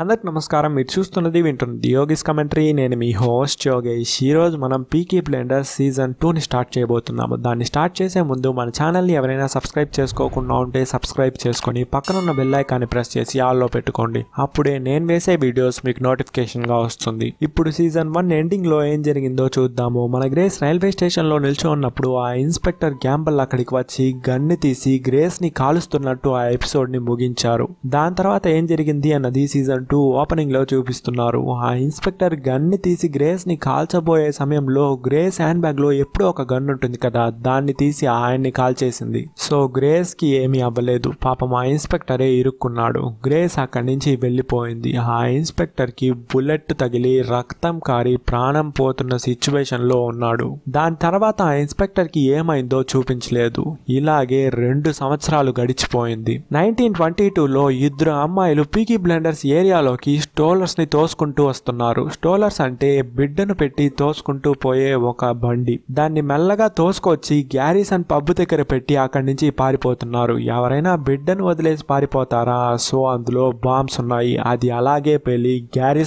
అందరికి నమస్కారం మీరు చూస్తున్నది వింటున్నది యోగిస్ కమెంటరీ నేను మీ హోస్ట్ యోగేష్ ఈరోజు మనం పీకీ బ్లెండర్ సీజన్ టూని స్టార్ట్ చేయబోతున్నాము దాన్ని స్టార్ట్ చేసే ముందు మన ఛానల్ని ఎవరైనా సబ్స్క్రైబ్ చేసుకోకుండా ఉంటే సబ్స్క్రైబ్ చేసుకొని పక్కన ఉన్న బెల్లైకాన్ని ప్రెస్ చేసి ఆల్లో పెట్టుకోండి అప్పుడే నేను వేసే వీడియోస్ మీకు నోటిఫికేషన్గా వస్తుంది ఇప్పుడు సీజన్ వన్ ఎండింగ్లో ఏం జరిగిందో చూద్దాము మన గ్రేస్ రైల్వే స్టేషన్లో నిల్చో ఉన్నప్పుడు ఆ ఇన్స్పెక్టర్ గ్యాంబల్ అక్కడికి వచ్చి గన్ను తీసి గ్రేస్ని కాలుస్తున్నట్టు ఆ ఎపిసోడ్ని ముగించారు దాని తర్వాత ఏం జరిగింది అన్నది సీజన్ అంటూ ఓపెనింగ్లో చూపిస్తున్నారు ఆ ఇన్స్పెక్టర్ గన్ని తీసి గ్రేస్ని కాల్చబోయే సమయంలో గ్రేస్ హ్యాండ్ బ్యాగ్లో ఎప్పుడో ఒక గన్ ఉంటుంది కదా దాన్ని తీసి ఆయన్ని కాల్చేసింది సో గ్రేస్కి ఏమీ అవ్వలేదు పాపం ఆ ఇన్స్పెక్టరే ఇరుక్కున్నాడు గ్రేస్ అక్కడి నుంచి వెళ్ళిపోయింది ఆ ఇన్స్పెక్టర్కి బుల్లెట్ తగిలి రక్తం కారి ప్రాణం పోతున్న సిచ్యువేషన్లో ఉన్నాడు దాని తర్వాత ఆ ఇన్స్పెక్టర్కి ఏమైందో చూపించలేదు ఇలాగే రెండు సంవత్సరాలు గడిచిపోయింది నైన్టీన్ ట్వంటీ టూలో ఇద్దరు అమ్మాయిలు పీకీ బ్లెండర్స్ ఏరియా ఆఫ్రికాలోకి స్టోలర్స్ని తోసుకుంటూ వస్తున్నారు స్టోలర్స్ అంటే బిడ్డను పెట్టి తోసుకుంటూ పోయే ఒక బండి దాన్ని మెల్లగా తోసుకొచ్చి అని పబ్బు దగ్గర పెట్టి అక్కడి నుంచి పారిపోతున్నారు ఎవరైనా బిడ్డను వదిలేసి పారిపోతారా సో అందులో బాంబ్స్ ఉన్నాయి అది అలాగే పేలి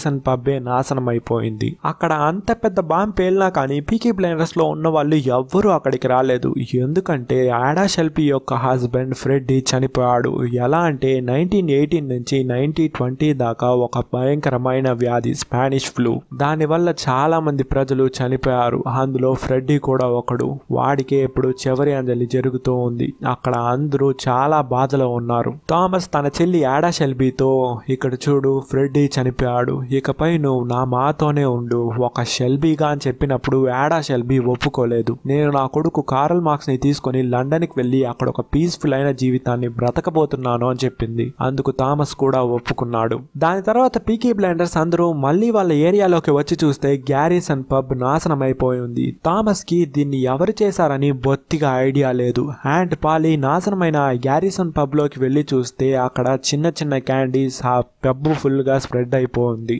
అండ్ పబ్బే నాశనం అయిపోయింది అక్కడ అంత పెద్ద బాంబ్ పేలినా కానీ పీకీ బ్లైండర్స్ లో ఉన్న వాళ్ళు ఎవ్వరూ అక్కడికి రాలేదు ఎందుకంటే ఆడా షెల్పీ యొక్క హస్బెండ్ ఫ్రెడ్డి చనిపోయాడు ఎలా అంటే నైన్టీన్ ఎయిటీన్ నుంచి నైన్టీన్ ట్వంటీ దాకా అంతేకాక ఒక భయంకరమైన వ్యాధి స్పానిష్ ఫ్లూ దానివల్ల చాలా మంది ప్రజలు చనిపోయారు అందులో ఫ్రెడ్డీ కూడా ఒకడు వాడికే ఇప్పుడు చివరి అంజలి జరుగుతూ ఉంది అక్కడ అందరూ చాలా బాధలో ఉన్నారు థామస్ తన చెల్లి యాడా షెల్బీతో ఇక్కడ చూడు ఫ్రెడ్డీ చనిపోయాడు ఇకపై నువ్వు నా మాతోనే ఉండు ఒక షెల్బీగా అని చెప్పినప్పుడు యాడా షెల్బీ ఒప్పుకోలేదు నేను నా కొడుకు కారల్ మార్క్స్ ని తీసుకొని లండన్కి వెళ్ళి అక్కడ ఒక పీస్ఫుల్ అయిన జీవితాన్ని బ్రతకబోతున్నాను అని చెప్పింది అందుకు థామస్ కూడా ఒప్పుకున్నాడు దాని తర్వాత పీకీ బ్లైండర్స్ అందరూ మళ్ళీ వాళ్ళ ఏరియాలోకి వచ్చి చూస్తే గ్యారిసన్ పబ్ నాశనం అయిపోయి ఉంది కి దీన్ని ఎవరు చేశారని బొత్తిగా ఐడియా లేదు అండ్ పాలి నాశనమైన గ్యారిసన్ లోకి వెళ్ళి చూస్తే అక్కడ చిన్న చిన్న క్యాండీస్ ఆ పబ్ గా స్ప్రెడ్ అయిపోయింది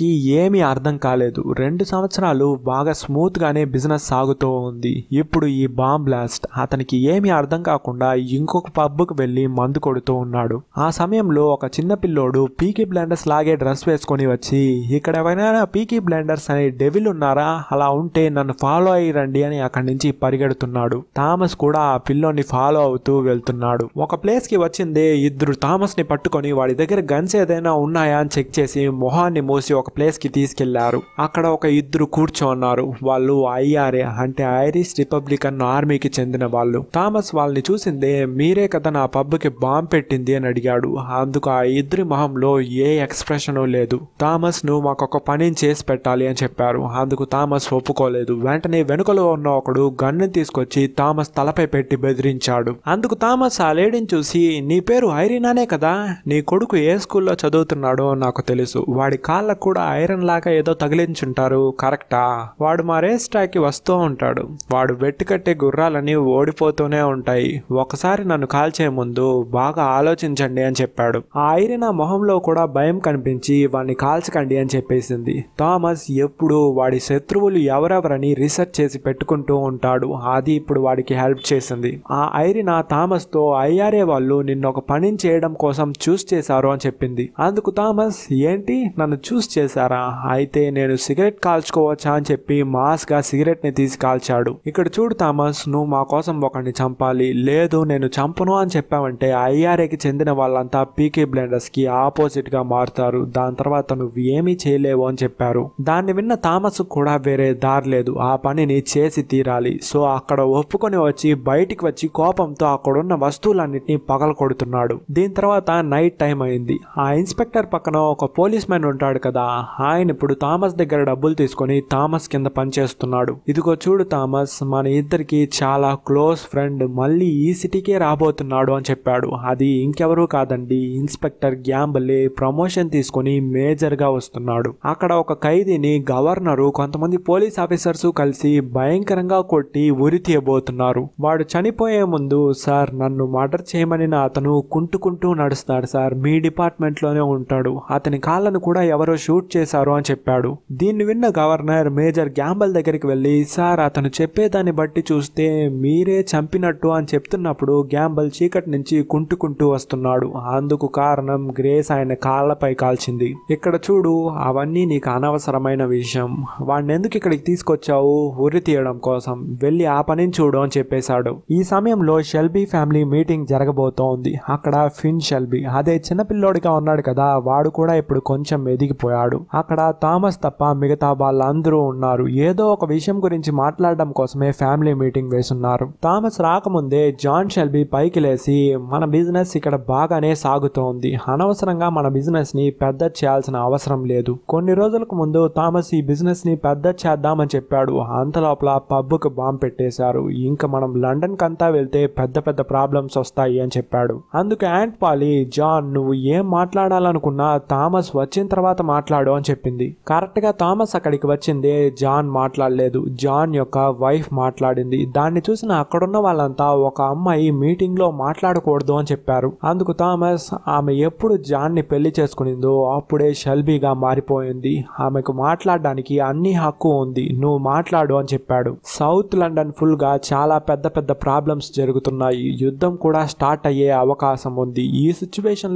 కి ఏమీ అర్థం కాలేదు రెండు సంవత్సరాలు బాగా స్మూత్ గానే బిజినెస్ సాగుతూ ఉంది ఇప్పుడు ఈ బాంబ్ బ్లాస్ట్ అతనికి ఏమీ అర్థం కాకుండా ఇంకొక పబ్ కు వెళ్లి మందు కొడుతూ ఉన్నాడు ఆ సమయంలో ఒక చిన్న పిల్లోడు పీకీ బ్లాండర్స్ లాగే డ్రెస్ వేసుకొని వచ్చి ఇక్కడ ఎవరైనా పీకీ బ్లాండర్స్ అనే డెవిల్ ఉన్నారా అలా ఉంటే నన్ను ఫాలో అయ్యి రండి అని అక్కడి నుంచి పరిగెడుతున్నాడు థామస్ కూడా ఆ పిల్లోని ఫాలో అవుతూ వెళ్తున్నాడు ఒక ప్లేస్ కి వచ్చిందే ఇద్దరు థామస్ ని పట్టుకొని వాడి దగ్గర గన్స్ ఏదైనా ఉన్నాయా అని చెక్ చేసి మొహాన్ని మూసి ఒక ప్లేస్ కి తీసుకెళ్లారు అక్కడ ఒక ఇద్దరు కూర్చోన్నారు వాళ్ళు ఐఆర్ఏ అంటే ఐరిష్ రిపబ్లికన్ ఆర్మీకి చెందిన వాళ్ళు థామస్ వాళ్ళని చూసిందే మీరే కదా నా పబ్కి బాంబ్ పెట్టింది అని అడిగాడు అందుకు ఆ ఇద్దరి మొహంలో ఏ ఏ ఎక్స్ప్రెషను లేదు థామస్ నువ్వు మాకొక పనిని చేసి పెట్టాలి అని చెప్పారు అందుకు థామస్ ఒప్పుకోలేదు వెంటనే వెనుకలో ఉన్న ఒకడు గన్ను తీసుకొచ్చి థామస్ తలపై పెట్టి బెదిరించాడు అందుకు థామస్ ఆ లేడీని చూసి నీ పేరు ఐరినానే కదా నీ కొడుకు ఏ స్కూల్లో చదువుతున్నాడో నాకు తెలుసు వాడి కాళ్ళకు కూడా ఐరన్ లాగా ఏదో తగిలించుంటారు కరెక్టా వాడు మా రేస్ రేస్టాకి వస్తూ ఉంటాడు వాడు వెట్టుకట్టే గుర్రాలని ఓడిపోతూనే ఉంటాయి ఒకసారి నన్ను కాల్చే ముందు బాగా ఆలోచించండి అని చెప్పాడు ఆ ఐరిన మొహంలో కూడా భయం కనిపించి వాడిని కాల్చకండి అని చెప్పేసింది థామస్ ఎప్పుడు వాడి శత్రువులు ఎవరెవరని రీసెర్చ్ చేసి పెట్టుకుంటూ ఉంటాడు అది ఇప్పుడు వాడికి హెల్ప్ చేసింది ఆ ఐరినా థామస్తో ఐఆర్ఏ వాళ్ళు నిన్న ఒక పని చేయడం కోసం చూస్ చేశారు అని చెప్పింది అందుకు థామస్ ఏంటి నన్ను చూస్ చేశారా అయితే నేను సిగరెట్ కాల్చుకోవచ్చా అని చెప్పి మాస్గా సిగరెట్ని తీసి కాల్చాడు ఇక్కడ చూడు థామస్ నువ్వు మా కోసం ఒకరిని చంపాలి లేదు నేను చంపను అని చెప్పావంటే ఐఆర్ఏకి చెందిన వాళ్ళంతా పీకే ఆపోజిట్ ఆపోజిట్గా మారుతారు దాని తర్వాత నువ్వు ఏమీ చేయలేవు అని చెప్పారు దాన్ని విన్న థామస్ కూడా వేరే దారి లేదు ఆ పనిని చేసి తీరాలి సో అక్కడ ఒప్పుకొని వచ్చి బయటికి వచ్చి కోపంతో అక్కడున్న వస్తువులన్నింటినీ పగల కొడుతున్నాడు దీని తర్వాత నైట్ టైం అయింది ఆ ఇన్స్పెక్టర్ పక్కన ఒక పోలీస్ మ్యాన్ ఉంటాడు కదా ఆయన ఇప్పుడు థామస్ దగ్గర డబ్బులు తీసుకొని థామస్ కింద పనిచేస్తున్నాడు ఇదిగో చూడు థామస్ మన ఇద్దరికి చాలా క్లోజ్ ఫ్రెండ్ మళ్ళీ ఈ సిటీకే రాబోతున్నాడు అని చెప్పాడు అది ఇంకెవరూ కాదండి ఇన్స్పెక్టర్ గ్యాంబలే ప్రమో ప్రమోషన్ తీసుకుని మేజర్గా వస్తున్నాడు అక్కడ ఒక ఖైదీని గవర్నరు కొంతమంది పోలీస్ ఆఫీసర్స్ కలిసి భయంకరంగా కొట్టి ఉరి తీయబోతున్నారు వాడు చనిపోయే ముందు సార్ నన్ను మర్డర్ చేయమని అతను కుంటుకుంటూ నడుస్తాడు సార్ మీ డిపార్ట్మెంట్లోనే ఉంటాడు అతని కాళ్ళను కూడా ఎవరో షూట్ చేశారు అని చెప్పాడు దీన్ని విన్న గవర్నర్ మేజర్ గ్యాంబల్ దగ్గరికి వెళ్ళి సార్ అతను చెప్పేదాన్ని బట్టి చూస్తే మీరే చంపినట్టు అని చెప్తున్నప్పుడు గ్యాంబల్ చీకటి నుంచి కుంటుకుంటూ వస్తున్నాడు అందుకు కారణం గ్రేస్ ఆయన కాళ్ళ కాళ్ళపై కాల్చింది ఇక్కడ చూడు అవన్నీ నీకు అనవసరమైన విషయం వాడిని ఎందుకు ఇక్కడికి తీసుకొచ్చావు ఉరి తీయడం కోసం వెళ్ళి ఆ పనిని చూడు అని చెప్పేశాడు ఈ సమయంలో షెల్బీ ఫ్యామిలీ మీటింగ్ జరగబోతోంది అక్కడ ఫిన్ షెల్బీ అదే చిన్నపిల్లోడిగా ఉన్నాడు కదా వాడు కూడా ఇప్పుడు కొంచెం ఎదిగిపోయాడు అక్కడ థామస్ తప్ప మిగతా వాళ్ళందరూ ఉన్నారు ఏదో ఒక విషయం గురించి మాట్లాడడం కోసమే ఫ్యామిలీ మీటింగ్ వేసున్నారు థామస్ రాకముందే జాన్ షెల్బీ పైకి లేసి మన బిజినెస్ ఇక్కడ బాగానే సాగుతోంది అనవసరంగా మన బిజినెస్ బిజినెస్ని పెద్ద చేయాల్సిన అవసరం లేదు కొన్ని రోజులకు ముందు థామస్ ఈ బిజినెస్ని పెద్ద చేద్దామని చెప్పాడు అంత లోపల పబ్బుకు బాంబ్ పెట్టేశారు ఇంకా మనం లండన్కి అంతా వెళ్తే పెద్ద పెద్ద ప్రాబ్లమ్స్ వస్తాయి అని చెప్పాడు అందుకు యాంట్ పాలి జాన్ నువ్వు ఏం మాట్లాడాలనుకున్నా థామస్ వచ్చిన తర్వాత మాట్లాడు అని చెప్పింది కరెక్ట్గా థామస్ అక్కడికి వచ్చిందే జాన్ మాట్లాడలేదు జాన్ యొక్క వైఫ్ మాట్లాడింది దాన్ని చూసిన అక్కడున్న వాళ్ళంతా ఒక అమ్మాయి మీటింగ్లో మాట్లాడకూడదు అని చెప్పారు అందుకు థామస్ ఆమె ఎప్పుడు జాన్ ని పెళ్లి చేసుకునిందో అప్పుడే షల్బీగా మారిపోయింది ఆమెకు మాట్లాడడానికి అన్ని హక్కు ఉంది నువ్వు మాట్లాడు అని చెప్పాడు సౌత్ లండన్ ఫుల్గా చాలా పెద్ద పెద్ద ప్రాబ్లమ్స్ జరుగుతున్నాయి యుద్ధం కూడా స్టార్ట్ అయ్యే అవకాశం ఉంది ఈ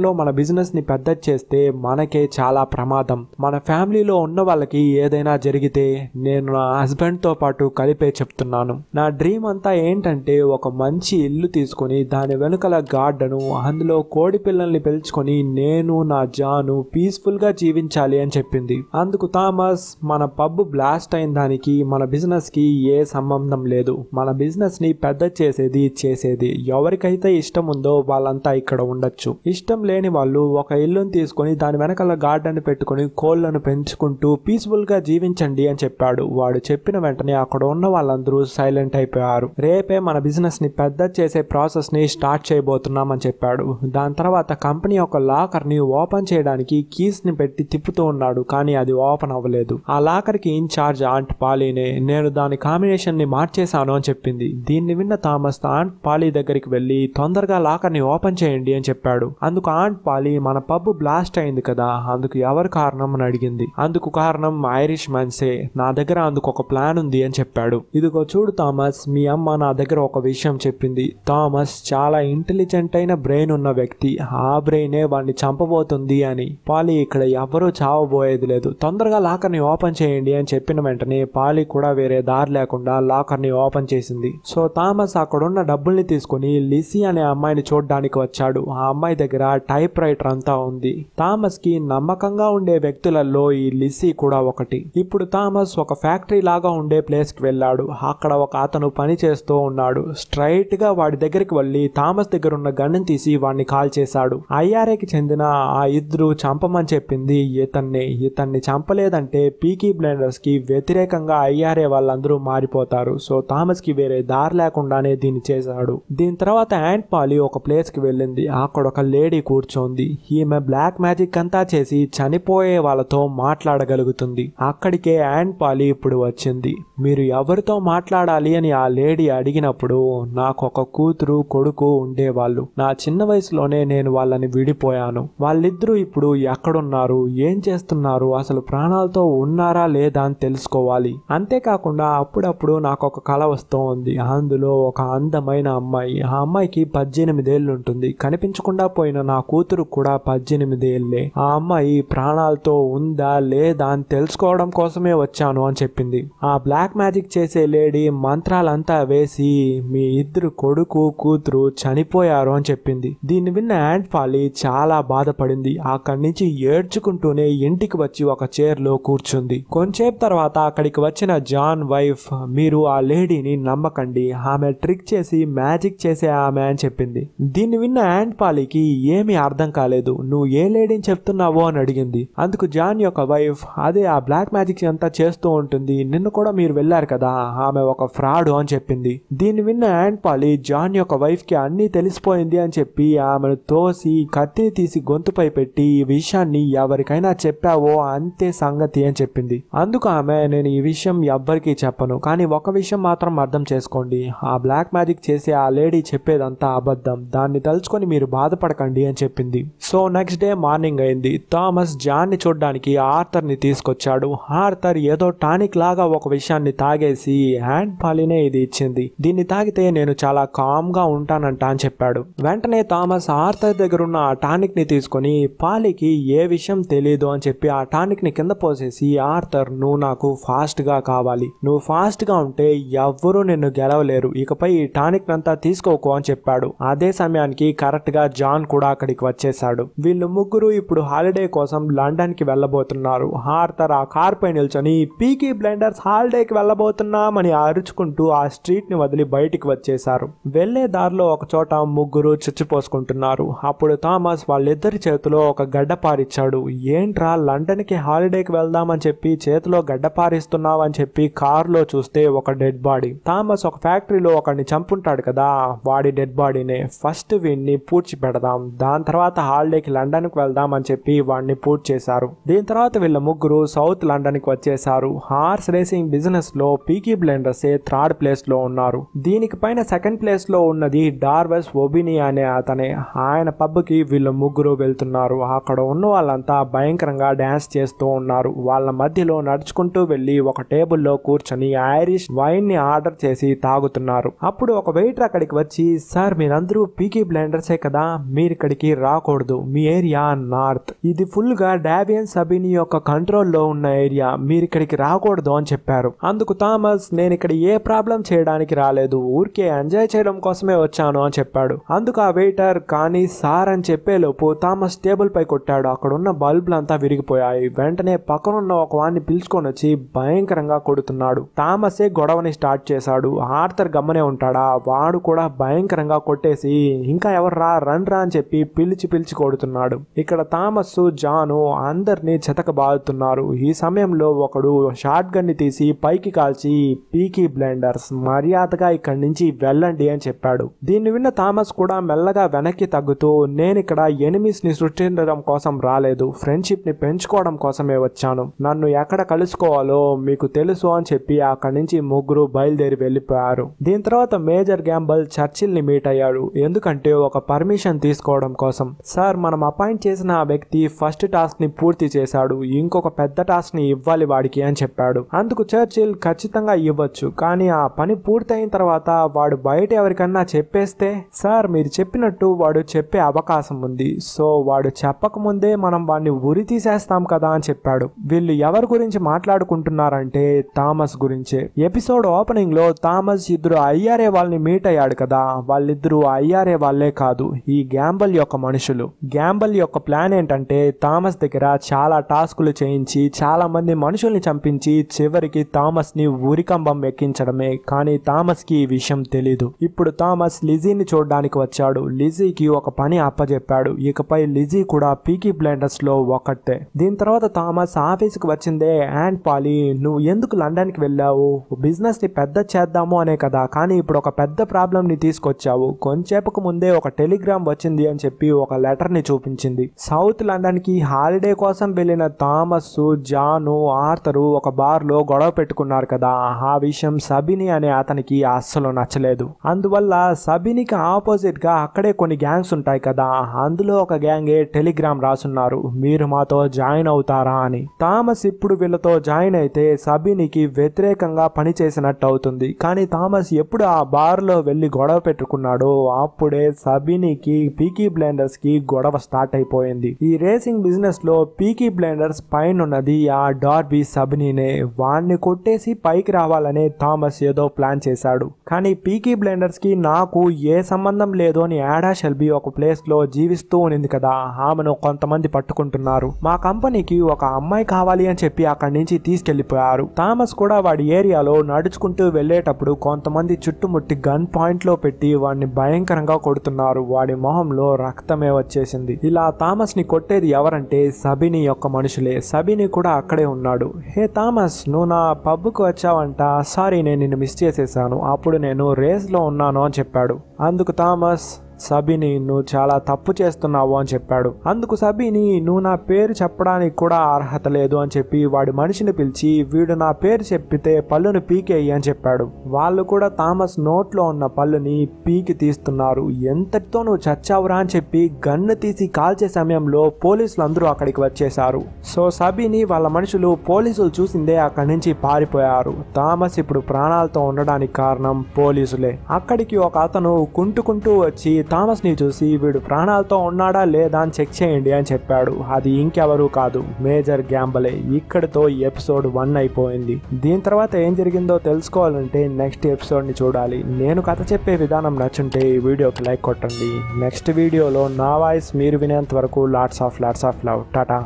లో మన బిజినెస్ని పెద్ద చేస్తే మనకే చాలా ప్రమాదం మన ఫ్యామిలీలో ఉన్న వాళ్ళకి ఏదైనా జరిగితే నేను నా హస్బెండ్తో పాటు కలిపే చెప్తున్నాను నా డ్రీమ్ అంతా ఏంటంటే ఒక మంచి ఇల్లు తీసుకొని దాని వెనుకల గార్డెను అందులో కోడి పిల్లల్ని పిలుచుకొని నేను నా జాను పీస్ఫుల్గా జీవించాలి అని చెప్పింది అందుకు థామస్ మన పబ్ బ్లాస్ట్ అయిన దానికి మన బిజినెస్ కి ఏ సంబంధం లేదు మన బిజినెస్ని పెద్ద చేసేది చేసేది ఎవరికైతే ఇష్టం ఉందో వాళ్ళంతా ఇక్కడ ఉండొచ్చు ఇష్టం లేని వాళ్ళు ఒక ఇల్లును తీసుకొని దాని వెనకాల గార్డెన్ పెట్టుకొని కోళ్లను పెంచుకుంటూ పీస్ఫుల్ గా జీవించండి అని చెప్పాడు వాడు చెప్పిన వెంటనే అక్కడ ఉన్న వాళ్ళందరూ సైలెంట్ అయిపోయారు రేపే మన బిజినెస్ని పెద్ద చేసే ప్రాసెస్ని స్టార్ట్ చేయబోతున్నామని చెప్పాడు దాని తర్వాత కంపెనీ యొక్క లాకర్ని ఓపెన్ ఓపెన్ చేయడానికి ని పెట్టి తిప్పుతూ ఉన్నాడు కానీ అది ఓపెన్ అవ్వలేదు ఆ లాకర్ కి ఇన్ఛార్జ్ ఆంట్ పాలీనే నేను దాని కాంబినేషన్ ని మార్చేశాను అని చెప్పింది దీన్ని విన్న థామస్ ఆంట్ పాలీ దగ్గరికి వెళ్ళి తొందరగా లాకర్ని ఓపెన్ చేయండి అని చెప్పాడు అందుకు ఆంట్ పాలీ మన పబ్ బ్లాస్ట్ అయింది కదా అందుకు ఎవరు కారణం అని అడిగింది అందుకు కారణం ఐరిష్ మన్సే నా దగ్గర అందుకు ఒక ప్లాన్ ఉంది అని చెప్పాడు ఇదిగో చూడు థామస్ మీ అమ్మ నా దగ్గర ఒక విషయం చెప్పింది థామస్ చాలా ఇంటెలిజెంట్ అయిన బ్రెయిన్ ఉన్న వ్యక్తి ఆ బ్రెయినే వాడిని చంపబోతుంది ఉంది అని పాలి ఇక్కడ ఎవ్వరూ చావబోయేది లేదు తొందరగా లాకర్ని ఓపెన్ చేయండి అని చెప్పిన వెంటనే పాలి కూడా వేరే దారి లేకుండా లాకర్ని ఓపెన్ చేసింది సో థామస్ అక్కడున్న డబ్బుల్ని తీసుకుని లిసి అనే అమ్మాయిని చూడడానికి వచ్చాడు ఆ అమ్మాయి దగ్గర టైప్ రైటర్ అంతా ఉంది థామస్ కి నమ్మకంగా ఉండే వ్యక్తులలో ఈ లిసి కూడా ఒకటి ఇప్పుడు థామస్ ఒక ఫ్యాక్టరీ లాగా ఉండే ప్లేస్ కి వెళ్ళాడు అక్కడ ఒక అతను పని చేస్తూ ఉన్నాడు స్ట్రైట్ గా వాడి దగ్గరికి వెళ్ళి థామస్ దగ్గర ఉన్న గన్ను తీసి వాడిని కాల్ చేశాడు ఐఆర్ఏకి చెందిన ఆ సిద్రు చంపమని చెప్పింది ఈతన్ని ఇతన్ని చంపలేదంటే పీకీ బ్లైండర్స్కి వ్యతిరేకంగా ఐఆర్ఏ వాళ్ళందరూ మారిపోతారు సో థామస్కి వేరే దారి లేకుండానే దీన్ని చేశాడు దీని తర్వాత యాంట్ పాలి ఒక ప్లేస్కి వెళ్ళింది అక్కడ ఒక లేడీ కూర్చోంది ఈమె బ్లాక్ మ్యాజిక్ అంతా చేసి చనిపోయే వాళ్ళతో మాట్లాడగలుగుతుంది అక్కడికే యాంట్ పాలి ఇప్పుడు వచ్చింది మీరు ఎవరితో మాట్లాడాలి అని ఆ లేడీ అడిగినప్పుడు నాకు ఒక కూతురు కొడుకు ఉండేవాళ్ళు నా చిన్న వయసులోనే నేను వాళ్ళని విడిపోయాను వాళ్ళిద్దరూ ఇప్పుడు ఎక్కడున్నారు ఏం చేస్తున్నారు అసలు ప్రాణాలతో ఉన్నారా లేదా అని తెలుసుకోవాలి అంతేకాకుండా అప్పుడప్పుడు నాకు ఒక కళ వస్తూ ఉంది అందులో ఒక అందమైన అమ్మాయి ఆ అమ్మాయికి పద్దెనిమిదేళ్ళు ఉంటుంది కనిపించకుండా పోయిన నా కూతురు కూడా పద్దెనిమిదేళ్లే ఆ అమ్మాయి ప్రాణాలతో ఉందా లేదా అని తెలుసుకోవడం కోసమే వచ్చాను అని చెప్పింది ఆ బ్లాక్ మ్యాజిక్ చేసే లేడీ మంత్రాలంతా వేసి మీ ఇద్దరు కొడుకు కూతురు చనిపోయారు అని చెప్పింది దీన్ని విన్న యాండ్ ఫాలి చాలా బాధపడింది అక్కడి నుంచి ఏడ్చుకుంటూనే ఇంటికి వచ్చి ఒక చైర్లో కూర్చుంది కొంచేపు తర్వాత అక్కడికి వచ్చిన జాన్ వైఫ్ మీరు ఆ లేడీని నమ్మకండి ఆమె ట్రిక్ చేసి మ్యాజిక్ చేసే ఆమె అని చెప్పింది దీన్ని విన్న యాండ్ పాలికి ఏమీ అర్థం కాలేదు నువ్వు ఏ లేడీని చెప్తున్నావో అని అడిగింది అందుకు జాన్ యొక్క వైఫ్ అదే ఆ బ్లాక్ మ్యాజిక్ అంతా చేస్తూ ఉంటుంది నిన్ను కూడా మీరు వెళ్ళారు కదా ఆమె ఒక ఫ్రాడ్ అని చెప్పింది దీన్ని విన్న యాండ్ పాలి జాన్ యొక్క వైఫ్ కి అన్ని తెలిసిపోయింది అని చెప్పి ఆమెను తోసి కత్తిని తీసి గొంతుపై పెట్టి పెట్టి ఈ విషయాన్ని ఎవరికైనా చెప్పావో అంతే సంగతి అని చెప్పింది అందుకు ఆమె నేను ఈ విషయం ఎవ్వరికీ చెప్పను కానీ ఒక విషయం మాత్రం అర్థం చేసుకోండి ఆ బ్లాక్ మ్యాజిక్ చేసే ఆ లేడీ చెప్పేదంతా అబద్ధం దాన్ని తలుచుకొని మీరు బాధపడకండి అని చెప్పింది సో నెక్స్ట్ డే మార్నింగ్ అయింది థామస్ జాన్ని చూడడానికి ఆర్థర్ని తీసుకొచ్చాడు ఆర్థర్ ఏదో టానిక్ లాగా ఒక విషయాన్ని తాగేసి హ్యాండ్ పాలినే ఇది ఇచ్చింది దీన్ని తాగితే నేను చాలా కామ్గా ఉంటానంట అని చెప్పాడు వెంటనే థామస్ ఆర్థర్ దగ్గర ఉన్న ఆ ని తీసుకొని పాలికి ఏ విషయం తెలియదు అని చెప్పి ఆ టానిక్ని కింద పోసేసి ఆర్థర్ నువ్వు నాకు ఫాస్ట్గా కావాలి నువ్వు ఫాస్ట్గా ఉంటే ఎవ్వరూ నిన్ను గెలవలేరు ఇకపై ఈ టానిక్ అంతా తీసుకోకు అని చెప్పాడు అదే సమయానికి కరెక్ట్గా జాన్ కూడా అక్కడికి వచ్చేశాడు వీళ్ళు ముగ్గురు ఇప్పుడు హాలిడే కోసం లండన్కి వెళ్ళబోతున్నారు ఆర్థర్ ఆ పై నిల్చొని పీకీ బ్లెండర్స్ హాలిడేకి వెళ్ళబోతున్నామని అరుచుకుంటూ ఆ స్ట్రీట్ని వదిలి బయటికి వచ్చేశారు వెళ్లే దారిలో ఒక చోట ముగ్గురు చిచ్చిపోసుకుంటున్నారు అప్పుడు థామస్ వాళ్ళిద్దరి చేతిలో ఒక గడ్డపారిచ్చాడు ఏంట్రా లండన్కి హాలిడేకి వెళ్దామని చెప్పి చేతిలో గడ్డపారిస్తున్నావు అని చెప్పి కారులో చూస్తే ఒక డెడ్ బాడీ థామస్ ఒక ఫ్యాక్టరీలో ఒకడిని చంపుంటాడు కదా వాడి డెడ్ బాడీని ఫస్ట్ వీడిని పూడ్చి పెడదాం దాని తర్వాత హాలిడేకి లండన్కి వెళ్దామని చెప్పి వాడిని పూడ్ చేశారు దీని తర్వాత వీళ్ళ ముగ్గురు సౌత్ లండన్కి వచ్చేసారు హార్స్ రేసింగ్ బిజినెస్ లో పీకీ బ్లెండర్సే థర్డ్ ప్లేస్ లో ఉన్నారు దీనికి పైన సెకండ్ ప్లేస్ లో ఉన్నది డార్వెస్ ఒబిని అనే అతనే ఆయన పబ్కి వీళ్ళ ముగ్గురు వెళ్తున్నారు ఉన్నారు అక్కడ ఉన్న వాళ్ళంతా భయంకరంగా డ్యాన్స్ చేస్తూ ఉన్నారు వాళ్ళ మధ్యలో నడుచుకుంటూ వెళ్ళి ఒక టేబుల్లో కూర్చొని ఐరిష్ వైన్ ని ఆర్డర్ చేసి తాగుతున్నారు అప్పుడు ఒక వెయిటర్ అక్కడికి వచ్చి సార్ మీరందరూ పీకీ బ్లైండర్సే కదా మీరు ఇక్కడికి రాకూడదు మీ ఏరియా నార్త్ ఇది ఫుల్ గా డాబియన్ సబిని యొక్క కంట్రోల్ లో ఉన్న ఏరియా మీరు ఇక్కడికి రాకూడదు అని చెప్పారు అందుకు థామస్ నేను ఇక్కడ ఏ ప్రాబ్లం చేయడానికి రాలేదు ఊరికే ఎంజాయ్ చేయడం కోసమే వచ్చాను అని చెప్పాడు అందుకు ఆ వెయిటర్ కానీ సార్ అని చెప్పేలోపు థామస్ టేబుల్ టేబుల్ పై కొట్టాడు అక్కడ బల్బులు బల్బులంతా విరిగిపోయాయి వెంటనే పక్కనున్న ఒక వాడిని పిలుచుకొని వచ్చి భయంకరంగా కొడుతున్నాడు థామసే గొడవని స్టార్ట్ చేశాడు ఆర్థర్ గమ్మనే ఉంటాడా వాడు కూడా భయంకరంగా కొట్టేసి ఇంకా ఎవర్రా రన్ రా అని చెప్పి పిలిచి పిలిచి కొడుతున్నాడు ఇక్కడ థామస్ జాను అందరినీ చెతక బాదుతున్నారు ఈ సమయంలో ఒకడు షార్ట్ ని తీసి పైకి కాల్చి పీకీ బ్లెండర్స్ మర్యాదగా ఇక్కడి నుంచి వెళ్ళండి అని చెప్పాడు దీన్ని విన్న థామస్ కూడా మెల్లగా వెనక్కి తగ్గుతూ నేను ఇక్కడ ఎనిమిస్ ని సృష్టి తినడం కోసం రాలేదు ఫ్రెండ్షిప్ని పెంచుకోవడం కోసమే వచ్చాను నన్ను ఎక్కడ కలుసుకోవాలో మీకు తెలుసు అని చెప్పి అక్కడి నుంచి ముగ్గురు బయలుదేరి వెళ్ళిపోయారు దీని తర్వాత మేజర్ గ్యాంబల్ చర్చిల్ని మీట్ అయ్యాడు ఎందుకంటే ఒక పర్మిషన్ తీసుకోవడం కోసం సార్ మనం అపాయింట్ చేసిన ఆ వ్యక్తి ఫస్ట్ టాస్క్ ని పూర్తి చేశాడు ఇంకొక పెద్ద టాస్క్ ని ఇవ్వాలి వాడికి అని చెప్పాడు అందుకు చర్చిల్ ఖచ్చితంగా ఇవ్వచ్చు కానీ ఆ పని పూర్తయిన తర్వాత వాడు బయట ఎవరికన్నా చెప్పేస్తే సార్ మీరు చెప్పినట్టు వాడు చెప్పే అవకాశం ఉంది సో వాడు చెప్పకముందే మనం వాడిని ఉరి తీసేస్తాం కదా అని చెప్పాడు వీళ్ళు ఎవరి గురించి మాట్లాడుకుంటున్నారంటే థామస్ గురించే ఎపిసోడ్ ఓపెనింగ్ లో థామస్ ఇద్దరు ఐఆర్ఏ వాళ్ళని మీట్ అయ్యాడు కదా వాళ్ళిద్దరూ ఐఆర్ఏ వాళ్ళే కాదు ఈ గ్యాంబల్ యొక్క మనుషులు గ్యాంబల్ యొక్క ప్లాన్ ఏంటంటే థామస్ దగ్గర చాలా టాస్కులు చేయించి చాలా మంది మనుషుల్ని చంపించి చివరికి థామస్ ని ఉరికంబం ఎక్కించడమే కానీ థామస్ కి ఈ విషయం తెలీదు ఇప్పుడు థామస్ లిజీని చూడడానికి వచ్చాడు లిజీకి ఒక పని అప్పజెప్పాడు ఇకపై లిజీ కూడా పీకీ లో ఒకటే దీని తర్వాత థామస్ ఆఫీస్కి వచ్చిందే అండ్ పాలి నువ్వు ఎందుకు లండన్కి వెళ్ళావు బిజినెస్ని పెద్ద చేద్దాము అనే కదా కానీ ఇప్పుడు ఒక పెద్ద ని తీసుకొచ్చావు కొంచెంసేపుకు ముందే ఒక టెలిగ్రామ్ వచ్చింది అని చెప్పి ఒక లెటర్ని చూపించింది సౌత్ లండన్ కి హాలిడే కోసం వెళ్ళిన థామస్ జాను ఆర్థరు ఒక బార్లో గొడవ పెట్టుకున్నారు కదా ఆ విషయం సబిని అనే అతనికి అస్సలు నచ్చలేదు అందువల్ల సబినికి ఆపోజిట్గా అక్కడే కొన్ని గ్యాంగ్స్ ఉంటాయి కదా అందులో ఒక గ్యాంగే టెలిగ్రామ్ రాసున్నారు మీరు మాతో జాయిన్ అవుతారా అని థామస్ ఇప్పుడు వీళ్ళతో జాయిన్ అయితే సబినికి వ్యతిరేకంగా పనిచేసినట్టు అవుతుంది కానీ థామస్ ఎప్పుడు ఆ బార్లో వెళ్ళి గొడవ పెట్టుకున్నాడో అప్పుడే సబినికి పీకీ బ్లెండర్స్ కి గొడవ స్టార్ట్ అయిపోయింది ఈ రేసింగ్ బిజినెస్ లో పీకీ బ్లైండర్స్ పైన ఉన్నది ఆ డార్బీ సబినీనే వాణ్ణి కొట్టేసి పైకి రావాలనే థామస్ ఏదో ప్లాన్ చేశాడు కానీ పీకీ బ్లెండర్స్కి నాకు ఏ సంబంధం లేదు అని యాడా షెల్బీ ఒక ప్లేస్లో జీవిస్తూ ఉంది కదా ఆమెను కొంతమంది పట్టుకుంటున్నారు మా కంపెనీకి ఒక అమ్మాయి కావాలి అని చెప్పి అక్కడి నుంచి తీసుకెళ్లిపోయారు థామస్ కూడా వాడి ఏరియాలో నడుచుకుంటూ వెళ్లేటప్పుడు కొంతమంది చుట్టుముట్టి గన్ పాయింట్లో పెట్టి వాడిని భయంకరంగా కొడుతున్నారు వాడి మొహంలో రక్తమే వచ్చేసింది ఇలా థామస్ని కొట్టేది ఎవరంటే సబిని యొక్క మనుషులే సబిని కూడా అక్కడే ఉన్నాడు హే థామస్ నువ్వు నా పబ్కు వచ్చావంట సారీ నేను నిన్ను మిస్ చేసేసాను అప్పుడు ఇప్పుడు నేను రేస్లో ఉన్నాను అని చెప్పాడు అందుకు థామస్ సబిని నువ్వు చాలా తప్పు చేస్తున్నావు అని చెప్పాడు అందుకు సబిని నువ్వు నా పేరు చెప్పడానికి కూడా అర్హత లేదు అని చెప్పి వాడి మనిషిని పిలిచి వీడు నా పేరు చెప్పితే పళ్ళును పీకేయి అని చెప్పాడు వాళ్ళు కూడా థామస్ నోట్లో ఉన్న పళ్ళుని పీకి తీస్తున్నారు ఎంతటితో నువ్వు చచ్చావురా అని చెప్పి గన్ను తీసి కాల్చే సమయంలో పోలీసులు అందరూ అక్కడికి వచ్చేశారు సో సబిని వాళ్ళ మనుషులు పోలీసులు చూసిందే అక్కడి నుంచి పారిపోయారు థామస్ ఇప్పుడు ప్రాణాలతో ఉండడానికి కారణం పోలీసులే అక్కడికి ఒక అతను కుంటుకుంటూ వచ్చి థామస్ని చూసి వీడు ప్రాణాలతో ఉన్నాడా లేదా అని చెక్ చేయండి అని చెప్పాడు అది ఇంకెవరూ కాదు మేజర్ గ్యాంబలే ఇక్కడితో ఈ ఎపిసోడ్ వన్ అయిపోయింది దీని తర్వాత ఏం జరిగిందో తెలుసుకోవాలంటే నెక్స్ట్ ఎపిసోడ్ని చూడాలి నేను కథ చెప్పే విధానం నచ్చుంటే ఈ వీడియోకి లైక్ కొట్టండి నెక్స్ట్ వీడియోలో నా వాయిస్ మీరు వినేంత వరకు lots of lots of love Tata